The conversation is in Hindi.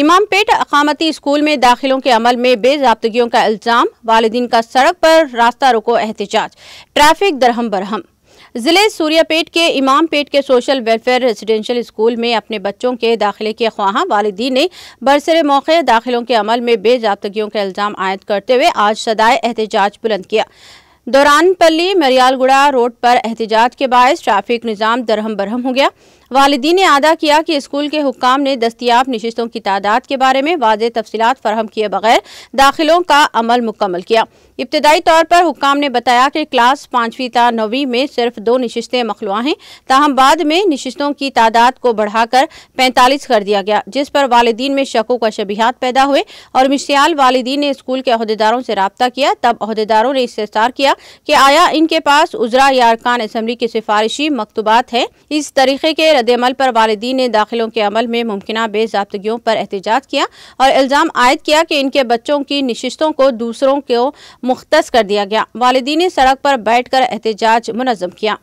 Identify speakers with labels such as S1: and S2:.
S1: इमाम पेट अकामती स्कूल में दाखिलों के अमल में बेजाबतगियों का इल्ज़ाम वालदीन का सड़क पर रास्ता रोको एहतजाज ट्रैफिक दरहम बरहम ज़िले सूर्यापेट के इमाम पेट के सोशल वेलफेयर रेजिडेंशियल स्कूल में अपने बच्चों के दाखिले के ख्वाह वालदी ने बरसर मौके दाखिलों के अमल में बेजाबतगियों का इल्ज़ाम आयद करते हुए आज सदाए एहतजाज बुलंद किया दौरानपल्ली मरियालगुड़ा रोड पर एहतजाज के बायस ट्रैफिक निज़ाम दरहम बरहम हो गया वालदी ने आदा किया कि स्कूल के हुकाम ने दस्तियाब नशस्तों की तादाद के बारे में वाज तफसीत फरहम किए बगैर दाखिलों का अमल मुकम्मल किया इब्तदाई तौर पर हुकाम ने बताया कि क्लास पाँचवीं ता नौवीं में सिर्फ दो नशस्तें मखलुआ हैं ताहम बाद में नशस्तों की तादाद को बढ़ाकर पैंतालीस कर दिया गया जिस पर वालदीन में शकों का शबिहात पैदा हुए और मिश्याल वालदीन ने स्कूल के अहदेदारों से रबता किया तब अहदेदारों ने इस्तार किया कि आया इनके पास उजरा या अरकान असम्बली की सिफारिशी मकतूबात है इस तरीके के रद्दमल पर वालदीन ने दाखिलों के अमल में मुमकिन बेजाबतगियों पर एहतजाज किया और इल्ज़ाम आयद किया कि इनके बच्चों की नशस्तों को दूसरों को मुख्त कर दिया गया वालदी ने सड़क पर बैठ कर एहतजाज मुनजम किया